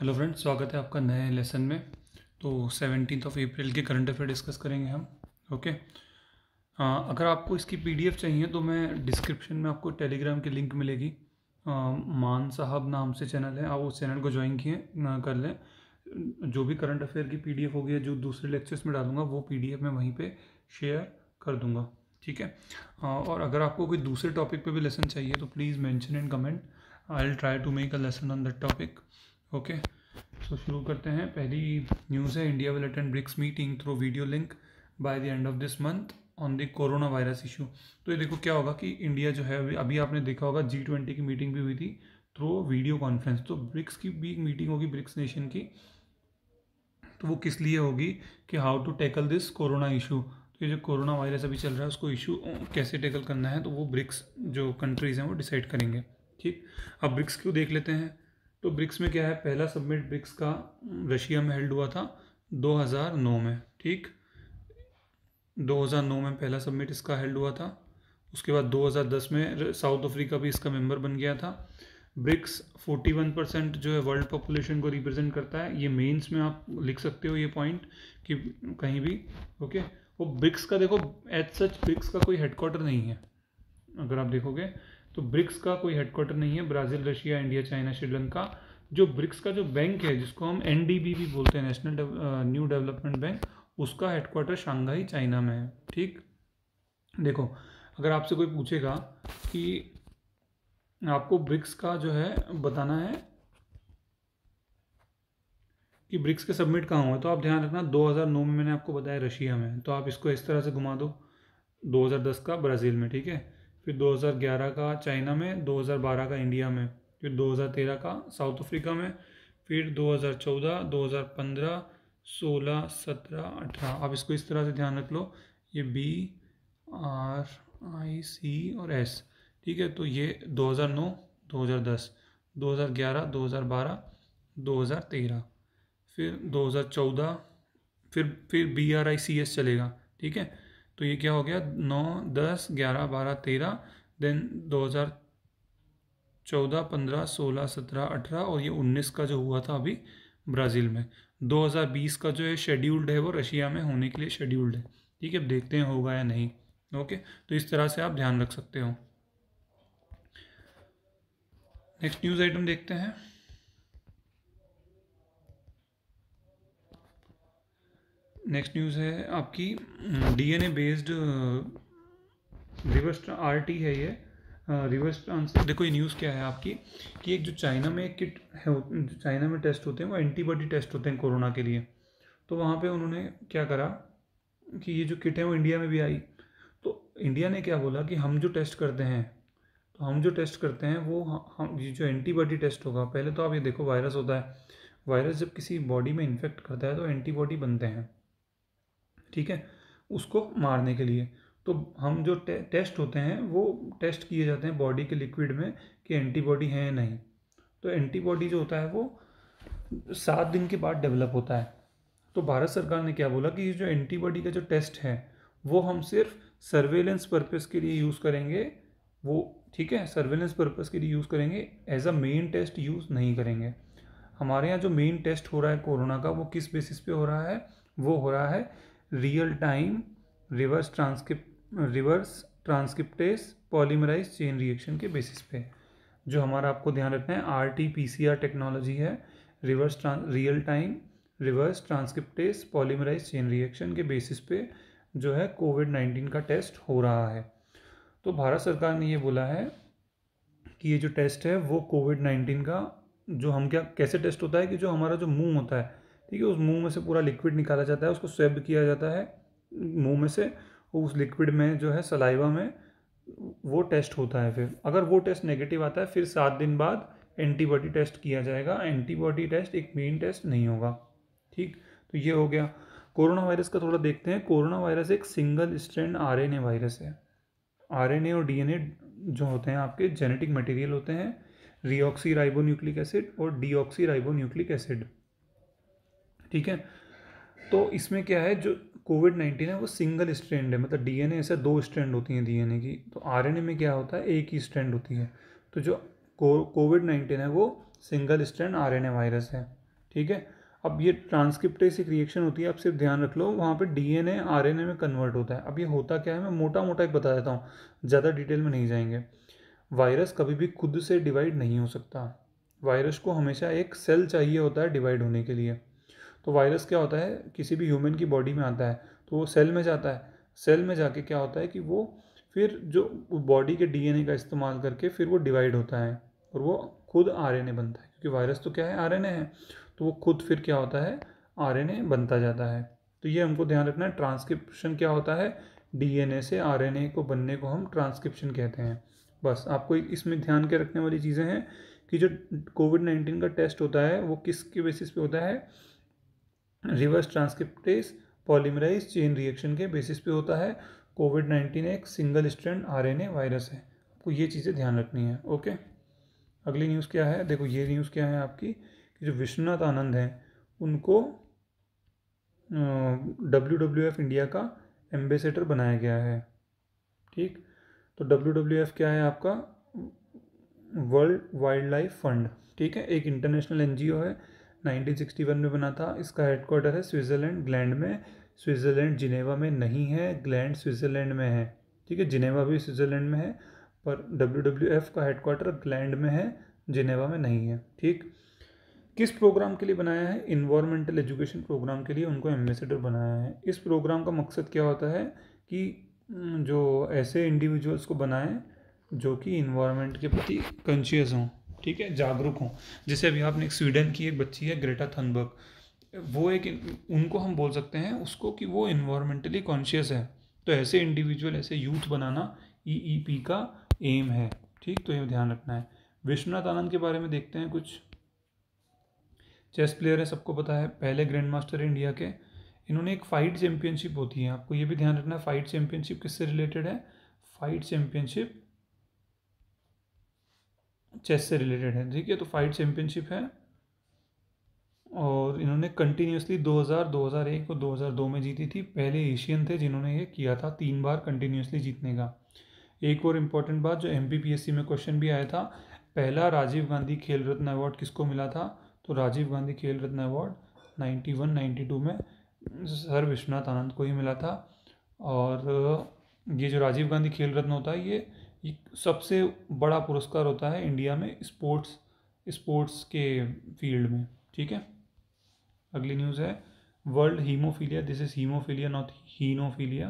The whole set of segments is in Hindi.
हेलो फ्रेंड्स स्वागत है आपका नए लेसन में तो सेवनटीन ऑफ अप्रैल के करंट अफेयर डिस्कस करेंगे हम ओके आ, अगर आपको इसकी पीडीएफ चाहिए तो मैं डिस्क्रिप्शन में आपको टेलीग्राम की लिंक मिलेगी आ, मान साहब नाम से चैनल है आप उस चैनल को ज्वाइन किए कर लें जो भी करंट अफेयर की पी होगी जो दूसरे लेक्चर्स में डालूंगा वो पी मैं वहीं पर शेयर कर दूँगा ठीक है आ, और अगर आपको कोई दूसरे टॉपिक पर भी लेसन चाहिए तो please mention and comment I will try to make a lesson on that topic okay so शुरू करते हैं पहली न्यूज़ है India will attend BRICS meeting through video link by the end of this month on the corona virus issue तो ये देखो क्या होगा कि इंडिया जो है अभी अभी आपने देखा होगा जी ट्वेंटी की मीटिंग भी हुई थी थ्रू वीडियो कॉन्फ्रेंस तो ब्रिक्स की भी मीटिंग होगी ब्रिक्स नेशन की तो वो किस लिए होगी कि how to tackle this corona issue तो ये जो कोरोना वायरस अभी चल रहा है उसको इशू कैसे टैकल करना है तो वो ब्रिक्स जो कंट्रीज़ हैं वो डिसाइड करेंगे ठीक अब ब्रिक्स क्यों देख लेते हैं तो ब्रिक्स में क्या है पहला सबमिट ब्रिक्स का रशिया में हेल्ड हुआ था 2009 में ठीक 2009 में पहला सबमिट इसका हेल्ड हुआ था उसके बाद 2010 में साउथ अफ्रीका भी इसका मेंबर बन गया था ब्रिक्स 41 परसेंट जो है वर्ल्ड पॉपुलेशन को रिप्रेजेंट करता है ये मेंस में आप लिख सकते हो ये पॉइंट कि कहीं भी ओके वो ब्रिक्स का देखो एज सच ब्रिक्स का कोई हेडक्वार्टर नहीं है अगर आप देखोगे तो ब्रिक्स का कोई हेडक्वार्टर नहीं है Brazil Russia India China Sri Lanka जो ब्रिक्स का जो बैंक है जिसको हम एन भी बोलते हैं नेशनल न्यू डेवलपमेंट बैंक उसका हेडक्वार्टर शांघाई चाइना में है ठीक देखो अगर आपसे कोई पूछेगा कि आपको ब्रिक्स का जो है बताना है कि ब्रिक्स के सबमिट कहाँ हुए तो आप ध्यान रखना 2009 में मैंने आपको बताया रशिया में तो आप इसको इस तरह से घुमा दो 2010 का ब्राज़ील में ठीक है फिर 2011 का चाइना में 2012 का इंडिया में फिर 2013 का साउथ अफ्रीका में फिर 2014 2015 16 17 18 आप इसको इस तरह से ध्यान रख लो ये बी आर आई सी और एस ठीक है तो ये 2009 2010 2011 2012 2013 फिर 2014 फिर फिर B R I C S चलेगा ठीक है तो ये क्या हो गया नौ दस ग्यारह बारह तेरह देन दो हज़ार चौदह पंद्रह सोलह सत्रह अठारह और ये उन्नीस का जो हुआ था अभी ब्राज़ील में 2020 का जो है शेड्यूल्ड है वो रशिया में होने के लिए शेड्यूल्ड है ठीक है देखते हैं होगा या नहीं ओके तो इस तरह से आप ध्यान रख सकते हो नेक्स्ट न्यूज़ आइटम देखते हैं नेक्स्ट न्यूज़ है आपकी डीएनए बेस्ड रिवर्स आरटी है ये रिवर्स ट्रांसफर देखो ये न्यूज़ क्या है आपकी कि एक जो चाइना में एक किट है जो चाइना में टेस्ट होते हैं वो एंटीबॉडी टेस्ट होते हैं कोरोना के लिए तो वहाँ पे उन्होंने क्या करा कि ये जो किट है वो इंडिया में भी आई तो इंडिया ने क्या बोला कि हम जो टेस्ट करते हैं तो हम जो टेस्ट करते हैं वो हम ये जो एंटीबॉडी टेस्ट होगा पहले तो आप ये देखो वायरस होता है वायरस जब किसी बॉडी में इन्फेक्ट करता है तो एंटीबॉडी बनते हैं ठीक है उसको मारने के लिए तो हम जो टे, टेस्ट होते हैं वो टेस्ट किए जाते हैं बॉडी के लिक्विड में कि एंटीबॉडी है या नहीं तो एंटीबॉडी जो होता है वो सात दिन के बाद डेवलप होता है तो भारत सरकार ने क्या बोला कि ये जो एंटीबॉडी का जो टेस्ट है वो हम सिर्फ सर्वेलेंस पर्पस के लिए यूज़ करेंगे वो ठीक है सर्वेलेंस पर्पस के लिए यूज़ करेंगे as a main test use नहीं करेंगे हमारे यहाँ जो मेन टेस्ट हो रहा है कोरोना का वो किस बेसिस पे हो रहा है वो हो रहा है real time reverse transcript reverse transcriptase polymerase chain reaction के बेसिस पे जो हमारा आपको ध्यान रखना है R T P C R technology है reverse real time reverse transcriptase polymerase chain reaction के बेसिस पे जो है कोविड नाइन्टीन का टेस्ट हो रहा है तो भारत सरकार ने ये बोला है कि ये जो टेस्ट है वो कोविड नाइन्टीन का जो हम क्या कैसे टेस्ट होता है कि जो हमारा जो मुंह होता है ठीक है उस मुंह में से पूरा लिक्विड निकाला जाता है उसको स्वेब किया जाता है मुंह में से उस लिक्विड में जो है सलाइवा में वो टेस्ट होता है फिर अगर वो टेस्ट नेगेटिव आता है फिर सात दिन बाद एंटीबॉडी टेस्ट किया जाएगा एंटीबॉडी टेस्ट एक मेन टेस्ट नहीं होगा ठीक तो ये हो गया कोरोना वायरस का थोड़ा देखते हैं कोरोना वायरस एक सिंगल स्ट्रैंड आरएनए वायरस है आरएनए और डीएनए जो होते हैं आपके जेनेटिक मटेरियल होते हैं रिओक्सी राइबो न्यूक्लिक एसिड और डीऑक्सी राइबो न्यूक्लिक एसिड ठीक है तो इसमें क्या है जो कोविड नाइन्टीन है वो सिंगल स्ट्रैंड है मतलब डीएनए ऐसे दो स्ट्रैंड होती हैं डीएनए की तो आरएनए में क्या होता है एक ही स्ट्रैंड होती है तो जो कोविड नाइन्टीन है वो सिंगल स्ट्रैंड आरएनए वायरस है ठीक है अब ये ट्रांसक्रिप्टेसिक रिएक्शन होती है आप सिर्फ ध्यान रख लो वहाँ पर डी एन में कन्वर्ट होता है अब ये होता क्या है मैं मोटा मोटा एक बता देता हूँ ज़्यादा डिटेल में नहीं जाएंगे वायरस कभी भी खुद से डिवाइड नहीं हो सकता वायरस को हमेशा एक सेल चाहिए होता है डिवाइड होने के लिए तो वायरस क्या होता है किसी भी ह्यूमन की बॉडी में आता है तो वो सेल में जाता है सेल में जाके क्या होता है कि वो फिर जो बॉडी के डीएनए का इस्तेमाल करके फिर वो डिवाइड होता है और वो खुद आरएनए बनता है क्योंकि वायरस तो क्या है आरएनए है तो वो खुद फिर क्या होता है आरएनए बनता जाता है तो ये हमको ध्यान रखना है ट्रांसक्रिप्शन क्या होता है डीएनए से आरएनए को बनने को हम ट्रांसक्रिप्शन कहते हैं बस आपको इसमें ध्यान के रखने वाली चीज़ें हैं कि जो कोविड नाइन्टीन का टेस्ट होता है वो किसके बेसिस पे होता है reverse transcriptase polymerase chain reaction के बेसिस पे होता है कोविड नाइन्टीन एक सिंगल स्ट्रैंड आरएनए वायरस है आपको ये चीज़ें ध्यान रखनी है ओके अगली न्यूज़ क्या है देखो ये न्यूज़ क्या है आपकी कि जो विश्वनाथ आनंद हैं उनको डब्ल्यू डब्ल्यू एफ इंडिया का एम्बेसडर बनाया गया है ठीक तो डब्ल्यू डब्ल्यू एफ क्या है आपका वर्ल्ड वाइल्ड लाइफ फंड ठीक है एक इंटरनेशनल एनजीओ है 1961 में बना था इसका हेडक्वार्टर है स्विट्ज़रलैंड ग्लैंड में स्विट्ज़रलैंड जिनेवा में नहीं है ग्लैंड स्विट्ज़रलैंड में है ठीक है जिनेवा भी स्विट्ज़रलैंड में है पर डब्ल्यू डब्ल्यू एफ का हेडक्वार्टर ग्लैंड में है जिनेवा में नहीं है ठीक किस प्रोग्राम के लिए बनाया है इन्वायरमेंटल एजुकेशन प्रोग्राम के लिए उनको एम्बेसडर बनाया है इस प्रोग्राम का मकसद क्या होता है कि जो ऐसे इंडिविजुअल्स को बनाएं जो कि इन्वायरमेंट के प्रति कॉन्शियस हों ठीक है जागरूक हों जैसे अभी आपने एक स्वीडन की एक बच्ची है ग्रेटा थनबर्ग वो एक उनको हम बोल सकते हैं उसको कि वो इन्वायरमेंटली कॉन्शियस है तो ऐसे इंडिविजुअल ऐसे यूथ बनाना ई e पी e का एम है ठीक तो ये ध्यान रखना है विश्वनाथ आनंद के बारे में देखते हैं कुछ चेस प्लेयर है सबको पता है पहले ग्रैंड मास्टर इंडिया के इन्होंने एक फाइट चैंपियनशिप होती है आपको ये भी ध्यान रखना है फाइट चैंपियनशिप किससे रिलेटेड है फाइट चैंपियनशिप चेस से रिलेटेड है ठीक है तो फाइट चैम्पियनशिप है और इन्होंने कंटिन्यूसली 2000, 2001 और 2002 में जीती थी पहले एशियन थे जिन्होंने ये किया था तीन बार कंटिन्यूसली जीतने का एक और इम्पॉर्टेंट बात जो एम में क्वेश्चन भी आया था पहला राजीव गांधी खेल रत्न अवार्ड किसको मिला था तो राजीव गांधी खेल रत्न अवार्ड 91 92 में सर विश्वनाथ आनंद को ही मिला था और ये जो राजीव गांधी खेल रत्न होता है ये सबसे बड़ा पुरस्कार होता है इंडिया में स्पोर्ट्स स्पोर्ट्स के फील्ड में ठीक है अगली न्यूज़ है world hemophilia this is hemophilia not हीनोफीलिया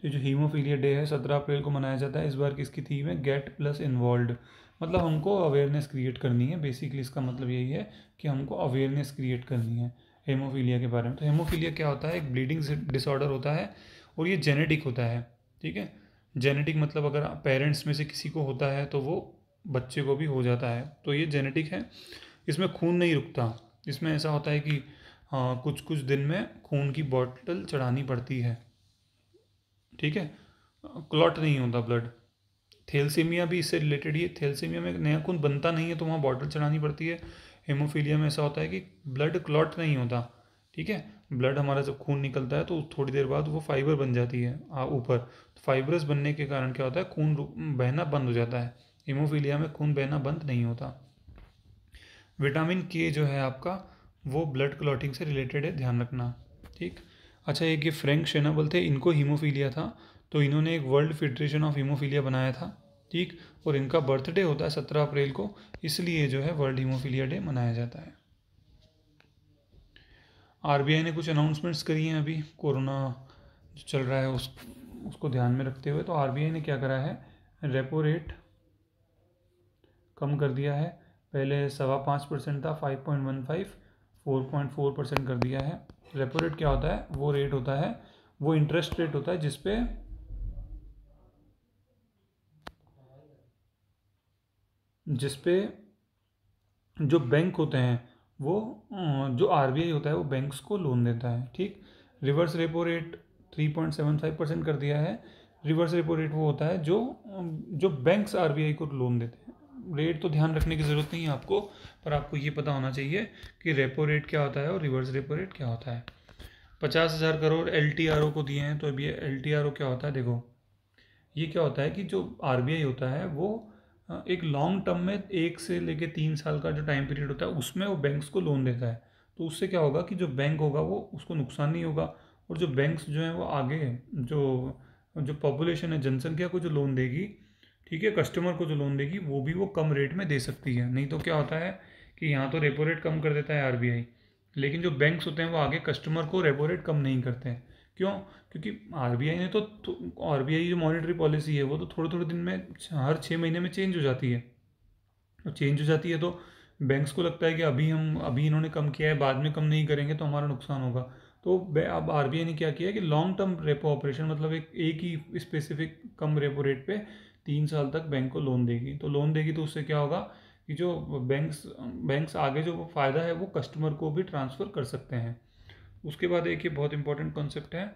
तो जो हीमोफीलिया डे है सत्रह अप्रैल को मनाया जाता है इस बार किसकी थीम है गेट प्लस इन्वॉल्व मतलब हमको अवेयरनेस क्रिएट करनी है बेसिकली इसका मतलब यही है कि हमको अवेयरनेस क्रिएट करनी है हेमोफीलिया के बारे में तो हेमोफीलिया क्या होता है एक ब्लीडिंग डिसऑर्डर होता है और ये जेनेटिक होता है ठीक है जेनेटिक मतलब अगर पेरेंट्स में से किसी को होता है तो वो बच्चे को भी हो जाता है तो ये जेनेटिक है इसमें खून नहीं रुकता इसमें ऐसा होता है कि आ, हाँ, कुछ कुछ दिन में खून की बॉटल चढ़ानी पड़ती है ठीक है क्लॉट नहीं होता ब्लड थेलसीमिया भी इससे रिलेटेड ही है थेलसीमिया में नया खून बनता नहीं है तो वहाँ बॉटल चढ़ानी पड़ती है हेमोफीलिया में ऐसा होता है कि ब्लड क्लॉट नहीं होता ठीक है ब्लड हमारा जब खून निकलता है तो थोड़ी देर बाद वो फाइबर बन जाती है ऊपर तो फाइबरस बनने के कारण क्या होता है खून बहना बंद हो जाता है हीमोफीलिया में खून बहना बंद नहीं होता विटामिन के जो है आपका वो ब्लड क्लॉटिंग से रिलेटेड है ध्यान रखना ठीक अच्छा एक ये फ्रेंक शेनाबल थे इनको हीमोफीलिया था तो इन्होंने एक वर्ल्ड फेडरेशन ऑफ हीमोफीलिया बनाया था ठीक और इनका बर्थडे होता है सत्रह अप्रैल को इसलिए जो है वर्ल्ड हीमोफीलिया डे मनाया जाता है आरबीआई ने कुछ अनाउंसमेंट्स करी हैं अभी कोरोना जो चल रहा है उस उसको ध्यान में रखते हुए तो आई ने क्या करा है रेपो रेट कम कर दिया है पहले सवा पाँच परसेंट था five point one five four point four percent कर दिया है रेपो रेट क्या होता है वो रेट होता है वो इंटरेस्ट रेट होता है जिसपे जिसपे जो बैंक होते हैं वो जो आर होता है वो बैंक्स को लोन देता है ठीक रिवर्स रेपो रेट 3.75 परसेंट कर दिया है रिवर्स रेपो रेट वो होता है जो जो बैंक्स आर को लोन देते हैं रेट तो ध्यान रखने की ज़रूरत नहीं है आपको पर आपको ये पता होना चाहिए कि रेपो रेट क्या होता है और रिवर्स रेपो रेट क्या होता है पचास हज़ार करोड़ एल को दिए हैं तो अभी एल क्या होता है देखो ये क्या होता है कि जो आर होता है वो हाँ, एक लॉन्ग टर्म में एक से लेके तीन साल का जो टाइम पीरियड होता है उसमें वो बैंक्स को लोन देता है तो उससे क्या होगा कि जो बैंक होगा वो उसको नुकसान नहीं होगा और जो बैंक्स जो हैं वो आगे जो जो पॉपुलेशन है जनसंख्या को जो लोन देगी ठीक है कस्टमर को जो लोन देगी वो भी वो कम रेट में दे सकती है नहीं तो क्या होता है कि यहाँ तो रेपो रेट कम कर देता है आर लेकिन जो बैंक्स होते हैं वो आगे कस्टमर को रेपो रेट कम नहीं करते हैं क्यों क्योंकि आर ने तो आर बी आई जो मॉनिटरी पॉलिसी है वो तो थोड़े थोड़े दिन में हर छः महीने में चेंज हो जाती है और चेंज हो जाती है तो बैंक्स तो को लगता है कि अभी हम अभी इन्होंने कम किया है बाद में कम नहीं करेंगे तो हमारा नुकसान होगा तो अब आर ने क्या किया कि लॉन्ग टर्म रेपो ऑपरेशन मतलब एक एक ही स्पेसिफिक कम रेपो रेट पे तीन साल तक बैंक को लोन देगी तो लोन देगी तो उससे क्या होगा कि जो बैंक्स बैंक्स आगे जो फ़ायदा है वो कस्टमर को भी ट्रांसफ़र कर सकते हैं उसके बाद एक ये बहुत इंपॉर्टेंट कॉन्सेप्ट है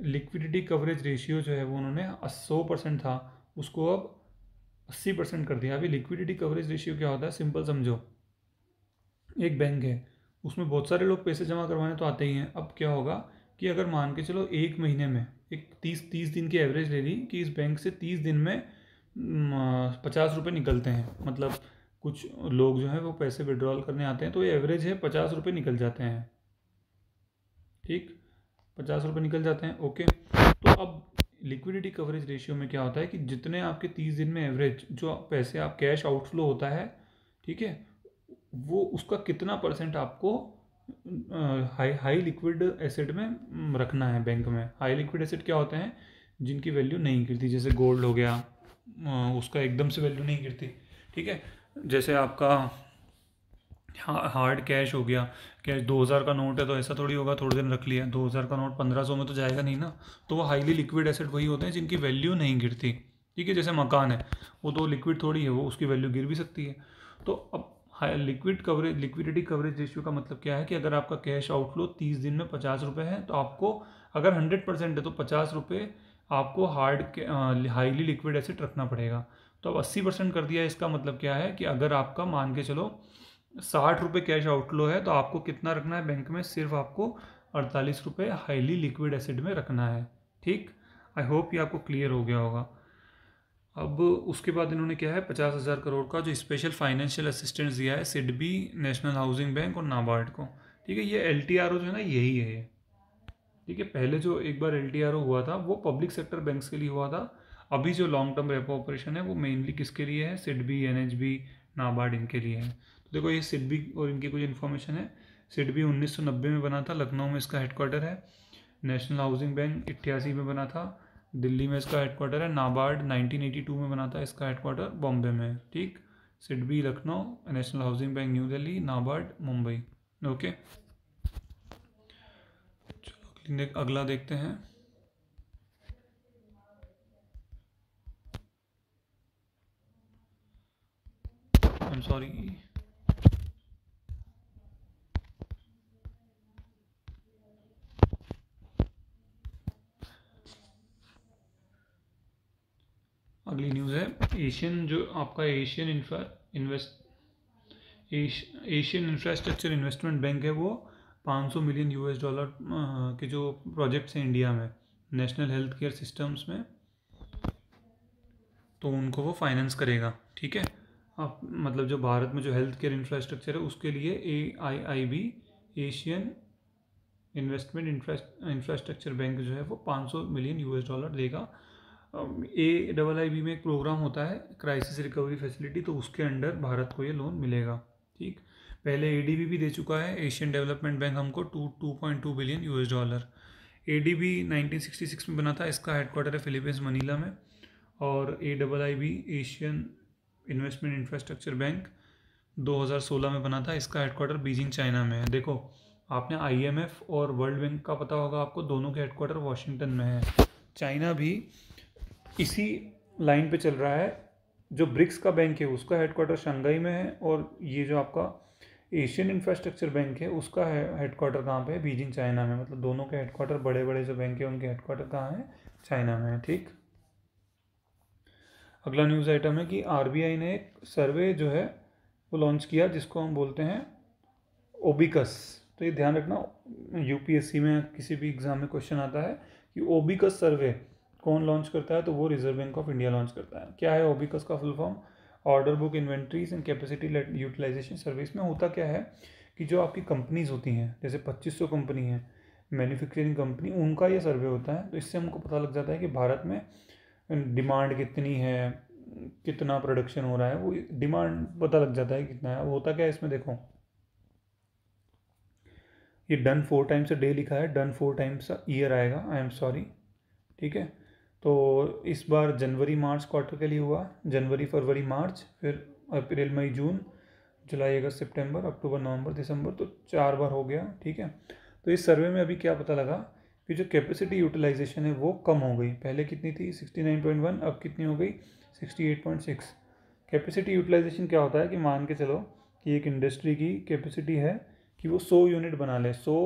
लिक्विडिटी कवरेज रेशियो जो है वो उन्होंने सौ परसेंट था उसको अब अस्सी परसेंट कर दिया अभी लिक्विडिटी कवरेज रेशियो क्या होता है सिंपल समझो एक बैंक है उसमें बहुत सारे लोग पैसे जमा करवाने तो आते ही हैं अब क्या होगा कि अगर मान के चलो एक महीने में एक तीस तीस दिन की एवरेज ले ली कि इस बैंक से तीस दिन में पचास रुपये निकलते हैं मतलब कुछ लोग जो हैं वो पैसे विड्रॉल करने आते हैं तो ये एवरेज है पचास रुपये निकल जाते हैं ठीक पचास रुपये निकल जाते हैं ओके तो अब लिक्विडिटी कवरेज रेशियो में क्या होता है कि जितने आपके तीस दिन में एवरेज जो पैसे आप कैश आउटफ्लो होता है ठीक है वो उसका कितना परसेंट आपको हाई हाई लिक्विड एसेट में रखना है बैंक में हाई लिक्विड एसेट क्या होते हैं जिनकी वैल्यू नहीं गिरती जैसे गोल्ड हो गया उसका एकदम से वैल्यू नहीं गिरती ठीक है जैसे आपका हार्ड कैश हो गया कैश दो हज़ार का नोट है तो ऐसा थोड़ी होगा थोड़े दिन रख लिया दो हज़ार का नोट पंद्रह सौ में तो जाएगा नहीं ना तो वो हाईली लिक्विड एसेट वही होते हैं जिनकी वैल्यू नहीं गिरती ठीक है जैसे मकान है वो तो लिक्विड थोड़ी है वो उसकी वैल्यू गिर भी सकती है तो अब liquid coverage liquidity coverage ratio का मतलब क्या है कि अगर आपका कैश आउटफ्लो तीस दिन में पचास रुपये है तो आपको अगर हंड्रेड परसेंट है तो पचास रुपये आपको हार्ड हाईली लिक्विड एसिड रखना पड़ेगा तो अब अस्सी परसेंट कर दिया इसका मतलब क्या है कि अगर आपका मान के चलो साठ रुपये कैश आउटफ्लो है तो आपको कितना रखना है बैंक में सिर्फ आपको अड़तालीस रुपये हाईली लिक्विड एसिड में रखना है ठीक आई होप ये आपको क्लियर हो गया होगा अब उसके बाद इन्होंने क्या है पचास हज़ार करोड़ का जो स्पेशल फाइनेंशियल असिस्टेंस दिया है सिडबी नेशनल हाउसिंग बैंक और नाबार्ड को ठीक है ये एल जो है ना यही है ये ठीक है पहले जो एक बार एल हुआ था वो पब्लिक सेक्टर बैंक के लिए हुआ था अभी जो लॉन्ग टर्म रेपो ऑपरेशन है वो मेनली किसके लिए है सिडबी एन नाबार्ड इनके लिए है तो देखो ये सिडबी और इनकी कुछ इन्फॉर्मेशन है सिडबी 1990 में बना था लखनऊ में इसका हेडक्वार्टर है नेशनल हाउसिंग बैंक इट्ठासी में बना था दिल्ली में इसका हेडक्वार्टर है नाबार्ड 1982 में बना था इसका हेडक्वार्टर बॉम्बे में ठीक SIDBI Lucknow National Housing Bank New Delhi NABARD Mumbai okay चलो अगला देखते हैं सॉरी एशियन जो आपका Asian infra invest Asian Infrastructure Investment Bank है वो 500 मिलियन यूएस डॉलर के जो प्रोजेक्ट्स हैं इंडिया में नेशनल हेल्थ केयर सिस्टम्स में तो उनको वो फाइनेंस करेगा ठीक है अब मतलब जो भारत में जो हेल्थ केयर इंफ्रास्ट्रक्चर है उसके लिए A I I B Asian Investment Infrastructure Bank जो है वो 500 मिलियन यूएस डॉलर देगा ए डबल आई बी में एक प्रोग्राम होता है क्राइसिस रिकवरी फैसिलिटी तो उसके अंडर भारत को ये लोन मिलेगा ठीक पहले ए डी बी भी दे चुका है एशियन डेवलपमेंट बैंक हमको two two point two billion U S dollar A D B nineteen sixty six में बना था इसका हेडक्वार्टर है फिलीपींस मनीला में और A double I B Asian Investment Infrastructure Bank दो हज़ार सोलह में बना था इसका हेडक्वार्टर बीजिंग चाइना में है देखो आपने आई एम एफ़ और वर्ल्ड बैंक का पता होगा आपको दोनों के हेडक्वार्टर वाशिंगटन में है चाइना भी इसी लाइन पे चल रहा है जो ब्रिक्स का बैंक है उसका हेडक्वार्टर शंघाई में है और ये जो आपका एशियन इंफ्रास्ट्रक्चर बैंक है उसका हेडक्वार्टर कहाँ पे है बीजिंग चाइना में मतलब दोनों के हेडक्वार्टर बड़े बड़े जो बैंक है उनके हेडक्वार्टर कहाँ है चाइना में है ठीक अगला न्यूज़ आइटम है कि आरबीआई ने एक सर्वे जो है वो लॉन्च किया जिसको हम बोलते हैं ओबिकस तो ये ध्यान रखना यूपीएससी में किसी भी एग्ज़ाम में क्वेश्चन आता है कि ओबिकस सर्वे कौन लॉन्च करता है तो वो Reserve Bank of India launch करता है क्या है ओबिकस का full form order book inventories and capacity utilisation service में होता क्या है कि जो आपकी कंपनीज होती हैं जैसे 2500 कंपनी हैं मैन्युफैक्चरिंग कंपनी उनका ये सर्वे होता है तो इससे हमको पता लग जाता है कि भारत में डिमांड कितनी है कितना प्रोडक्शन हो रहा है वो डिमांड पता लग जाता है कितना है अब होता क्या है इसमें देखो ये डन फोर टाइम्स डे लिखा है डन फोर टाइम्स ईयर आएगा आई एम सॉरी ठीक है तो इस बार जनवरी मार्च क्वार्टर के लिए हुआ जनवरी फरवरी मार्च फिर अप्रैल मई जून जुलाई अगस्त सितंबर अक्टूबर नवंबर दिसंबर तो चार बार हो गया ठीक है तो इस सर्वे में अभी क्या पता लगा कि जो कैपेसिटी यूटिलाइजेशन है वो कम हो गई पहले कितनी थी वन अब कितनी हो गई सिक्स कैपेसिटी यूटिलाइजेशन क्या होता है कि मान के चलो कि एक इंडस्ट्री की कैपेसिटी है कि वो सौ यूनिट बना लें सौ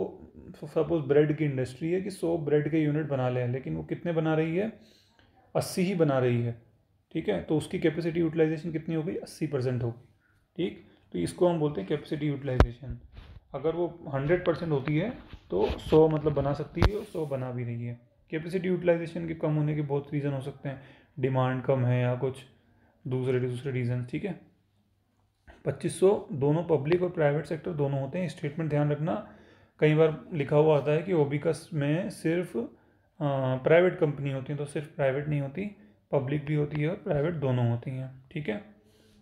सपोज ब्रेड की इंडस्ट्री है कि सौ ब्रेड के यूनिट बना लें लेकिन वो कितने बना रही है अस्सी ही बना रही है ठीक है तो उसकी कैपेसिटी यूटिलाइजेशन कितनी होगी अस्सी परसेंट होगी ठीक तो इसको हम बोलते हैं कैपेसिटी यूटिलाइजेशन अगर वो हंड्रेड परसेंट होती है तो सौ मतलब बना सकती है और सौ बना भी रही है कैपेसिटी यूटिलाइजेशन के कम होने के बहुत रीज़न हो सकते हैं डिमांड कम है या कुछ दूसरे दूसरे रीज़न ठीक है 2500 दोनों पब्लिक और प्राइवेट सेक्टर दोनों होते हैं स्टेटमेंट ध्यान रखना कई बार लिखा हुआ आता है कि ओबिकस में सिर्फ प्राइवेट कंपनी होती है तो सिर्फ प्राइवेट नहीं होती पब्लिक भी होती है और प्राइवेट दोनों होती हैं ठीक है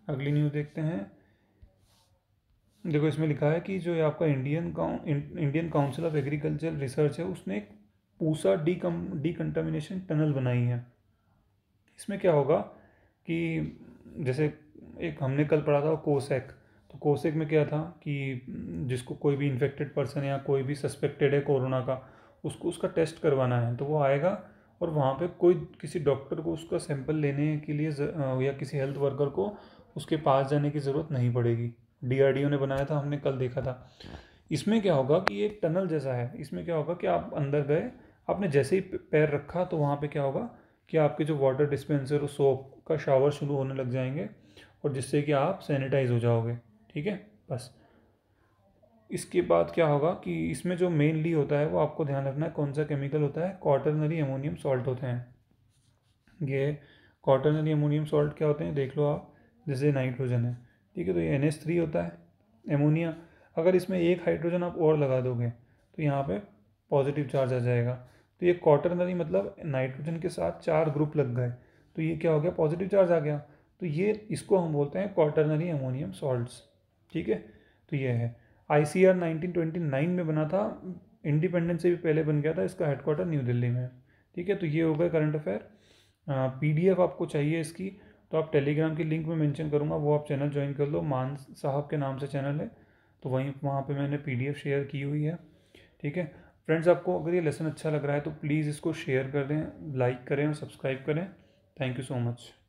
अगली न्यूज़ देखते हैं देखो इसमें लिखा है कि जो आपका Indian cow Indian Council of Agriculture Research है उसने एक Pusa de com decontamination tunnel बनाई है इसमें क्या होगा कि जैसे एक हमने कल पढ़ा था कोसेक तो कोसेक में क्या था कि जिसको कोई भी इन्फेक्टेड पर्सन या कोई भी सस्पेक्टेड है कोरोना का उसको उसका टेस्ट करवाना है तो वो आएगा और वहाँ पे कोई किसी डॉक्टर को उसका सैंपल लेने के लिए या किसी हेल्थ वर्कर को उसके पास जाने की ज़रूरत नहीं पड़ेगी डीआरडीओ ने बनाया था हमने कल देखा था इसमें क्या होगा कि ये टनल जैसा है इसमें क्या होगा कि आप अंदर गए आपने जैसे ही पैर रखा तो वहाँ पे क्या होगा कि आपके जो वाटर डिस्पेंसर और सोप का शावर शुरू होने लग जाएंगे और जिससे कि आप सैनिटाइज हो जाओगे ठीक है बस इसके बाद क्या होगा कि इसमें जो मेनली होता है वो आपको ध्यान रखना है कौन सा केमिकल होता है कॉटरनरी एमोनियम सॉल्ट होते हैं ये कॉटरनरी एमोनियम सॉल्ट क्या होते हैं देख लो आप जैसे नाइट्रोजन है ठीक है तो ये एन थ्री होता है अमोनिया अगर इसमें एक हाइड्रोजन आप और लगा दोगे तो यहाँ पर पॉजिटिव चार्ज आ जाएगा तो ये क्वार्टरनरी मतलब नाइट्रोजन के साथ चार ग्रुप लग गए तो ये क्या हो गया पॉजिटिव चार्ज आ गया तो ये इसको हम बोलते हैं क्वार्टरनरी अमोनियम सॉल्ट्स ठीक है तो ये है I C R nineteen twenty nine में बना था इंडिपेंडेंस से भी पहले बन गया था इसका हेडक्वार्टर न्यू दिल्ली में ठीक है तो ये हो गया करंट अफेयर पीडीएफ आपको चाहिए इसकी तो आप टेलीग्राम की लिंक में मेंशन करूँगा वो आप चैनल ज्वाइन कर लो मान साहब के नाम से चैनल है तो वहीं वहाँ पर मैंने एफ शेयर की हुई है ठीक है फ्रेंड्स आपको अगर ये लेसन अच्छा लग रहा है तो प्लीज़ इसको शेयर कर दें लाइक करें और सब्सक्राइब करें थैंक यू सो मच